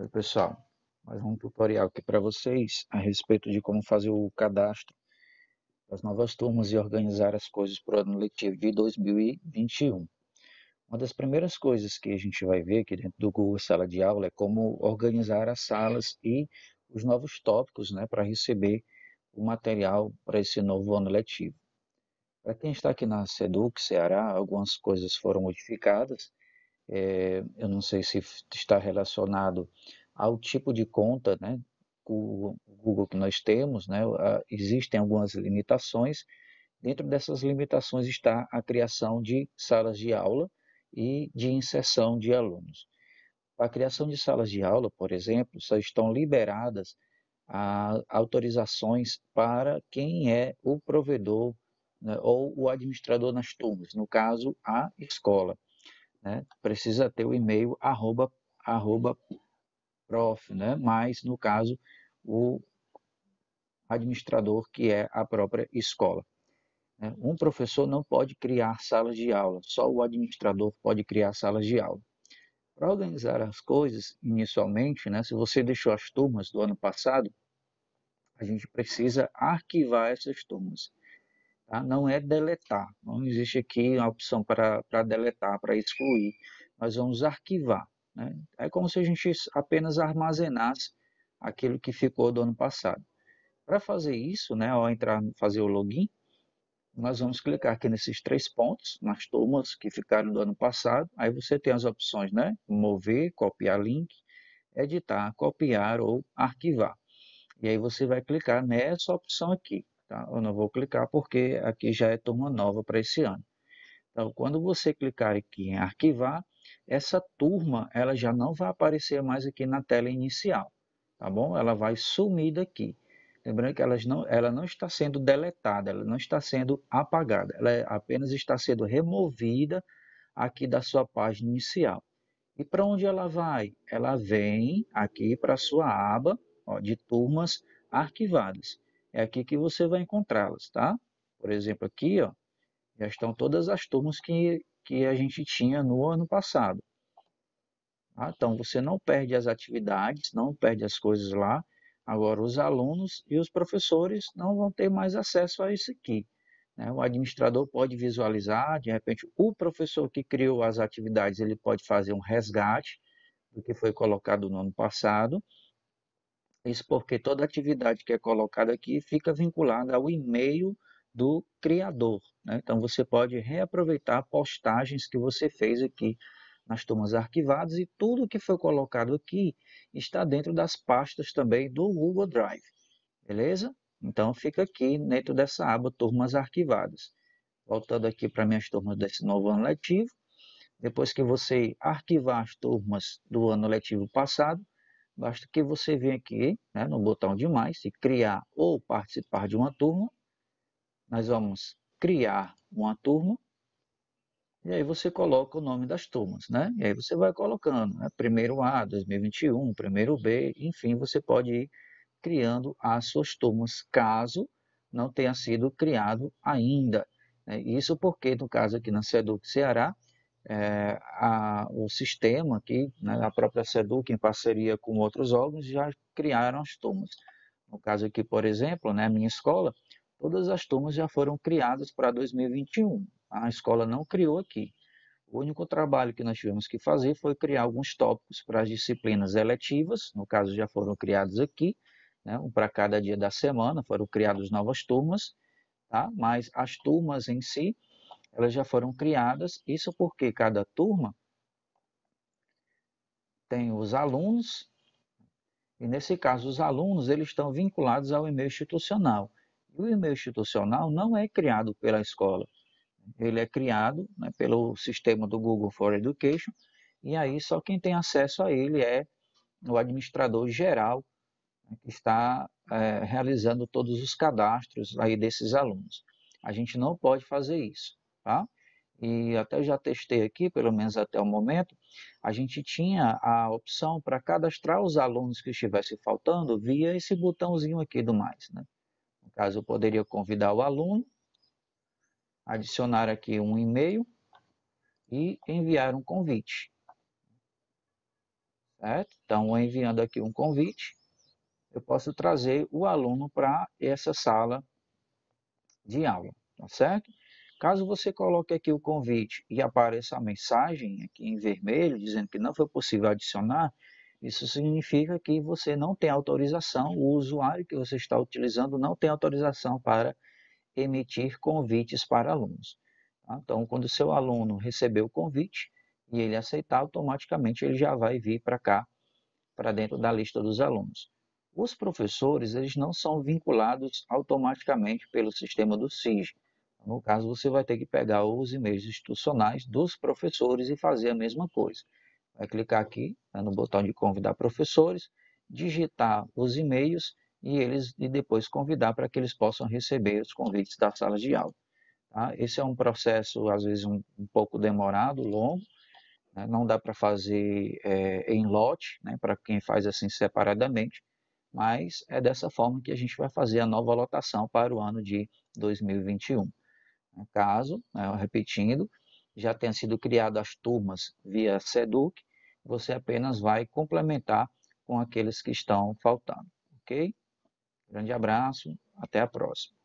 Oi, pessoal, mais um tutorial aqui para vocês a respeito de como fazer o cadastro das novas turmas e organizar as coisas para o ano letivo de 2021. Uma das primeiras coisas que a gente vai ver aqui dentro do Google Sala de Aula é como organizar as salas e os novos tópicos né, para receber o material para esse novo ano letivo. Para quem está aqui na SEDUC, Ceará, algumas coisas foram modificadas é, eu não sei se está relacionado ao tipo de conta, né? O Google que nós temos, né? Existem algumas limitações. Dentro dessas limitações está a criação de salas de aula e de inserção de alunos. Para a criação de salas de aula, por exemplo, só estão liberadas autorizações para quem é o provedor né, ou o administrador nas turmas, no caso, a escola né? Precisa ter o e-mail arroba, arroba prof, né? Mas, no caso, o administrador que é a própria escola. Né? Um professor não pode criar salas de aula, só o administrador pode criar salas de aula. Para organizar as coisas inicialmente, né, se você deixou as turmas do ano passado, a gente precisa arquivar essas turmas. Tá? Não é deletar, não existe aqui a opção para, para deletar, para excluir. Nós vamos arquivar. Né? É como se a gente apenas armazenasse aquilo que ficou do ano passado. Para fazer isso, né, ao entrar, fazer o login, nós vamos clicar aqui nesses três pontos, nas turmas que ficaram do ano passado. Aí você tem as opções, né? Mover, copiar link, editar, copiar ou arquivar. E aí você vai clicar nessa opção aqui. Tá? Eu não vou clicar porque aqui já é turma nova para esse ano. Então, quando você clicar aqui em arquivar, essa turma ela já não vai aparecer mais aqui na tela inicial, tá bom? Ela vai sumir daqui. Lembrando que elas não, ela não está sendo deletada, ela não está sendo apagada, ela é, apenas está sendo removida aqui da sua página inicial. E para onde ela vai? Ela vem aqui para a sua aba ó, de turmas arquivadas é aqui que você vai encontrá-las, tá? Por exemplo, aqui, ó, já estão todas as turmas que, que a gente tinha no ano passado. Tá? Então, você não perde as atividades, não perde as coisas lá. Agora, os alunos e os professores não vão ter mais acesso a isso aqui. Né? O administrador pode visualizar, de repente, o professor que criou as atividades, ele pode fazer um resgate do que foi colocado no ano passado, isso porque toda atividade que é colocada aqui fica vinculada ao e-mail do criador. Né? Então você pode reaproveitar postagens que você fez aqui nas turmas arquivadas e tudo que foi colocado aqui está dentro das pastas também do Google Drive. Beleza? Então fica aqui dentro dessa aba turmas arquivadas. Voltando aqui para minhas turmas desse novo ano letivo, depois que você arquivar as turmas do ano letivo passado, Basta que você venha aqui né, no botão de mais e criar ou participar de uma turma. Nós vamos criar uma turma. E aí você coloca o nome das turmas, né? E aí você vai colocando, né? Primeiro A, 2021, primeiro B, enfim, você pode ir criando as suas turmas, caso não tenha sido criado ainda. Né? Isso porque, no caso aqui na SEDUC Ceará, é, a, o sistema aqui, né, a própria SEDUC, em parceria com outros órgãos, já criaram as turmas. No caso aqui, por exemplo, né, minha escola, todas as turmas já foram criadas para 2021. A escola não criou aqui. O único trabalho que nós tivemos que fazer foi criar alguns tópicos para as disciplinas eletivas, no caso já foram criados aqui, né, um para cada dia da semana, foram criadas novas turmas, tá? mas as turmas em si, elas já foram criadas, isso porque cada turma tem os alunos, e nesse caso os alunos eles estão vinculados ao e-mail institucional. E o e-mail institucional não é criado pela escola, ele é criado né, pelo sistema do Google for Education, e aí só quem tem acesso a ele é o administrador geral né, que está é, realizando todos os cadastros aí desses alunos. A gente não pode fazer isso tá? E até já testei aqui, pelo menos até o momento, a gente tinha a opção para cadastrar os alunos que estivessem faltando via esse botãozinho aqui do mais, né? No caso, eu poderia convidar o aluno, adicionar aqui um e-mail e enviar um convite. Certo? Então, enviando aqui um convite, eu posso trazer o aluno para essa sala de aula, tá certo? Caso você coloque aqui o convite e apareça a mensagem aqui em vermelho dizendo que não foi possível adicionar, isso significa que você não tem autorização, o usuário que você está utilizando não tem autorização para emitir convites para alunos. Tá? Então, quando o seu aluno receber o convite e ele aceitar, automaticamente ele já vai vir para cá, para dentro da lista dos alunos. Os professores, eles não são vinculados automaticamente pelo sistema do Sis. No caso, você vai ter que pegar os e-mails institucionais dos professores e fazer a mesma coisa. Vai clicar aqui né, no botão de convidar professores, digitar os e-mails e eles e depois convidar para que eles possam receber os convites das salas de aula. Tá? Esse é um processo, às vezes, um, um pouco demorado, longo, né? não dá para fazer é, em lote, né? para quem faz assim separadamente, mas é dessa forma que a gente vai fazer a nova lotação para o ano de 2021 no caso, né, repetindo, já tenham sido criadas as turmas via SEDUC, você apenas vai complementar com aqueles que estão faltando, ok? Grande abraço, até a próxima.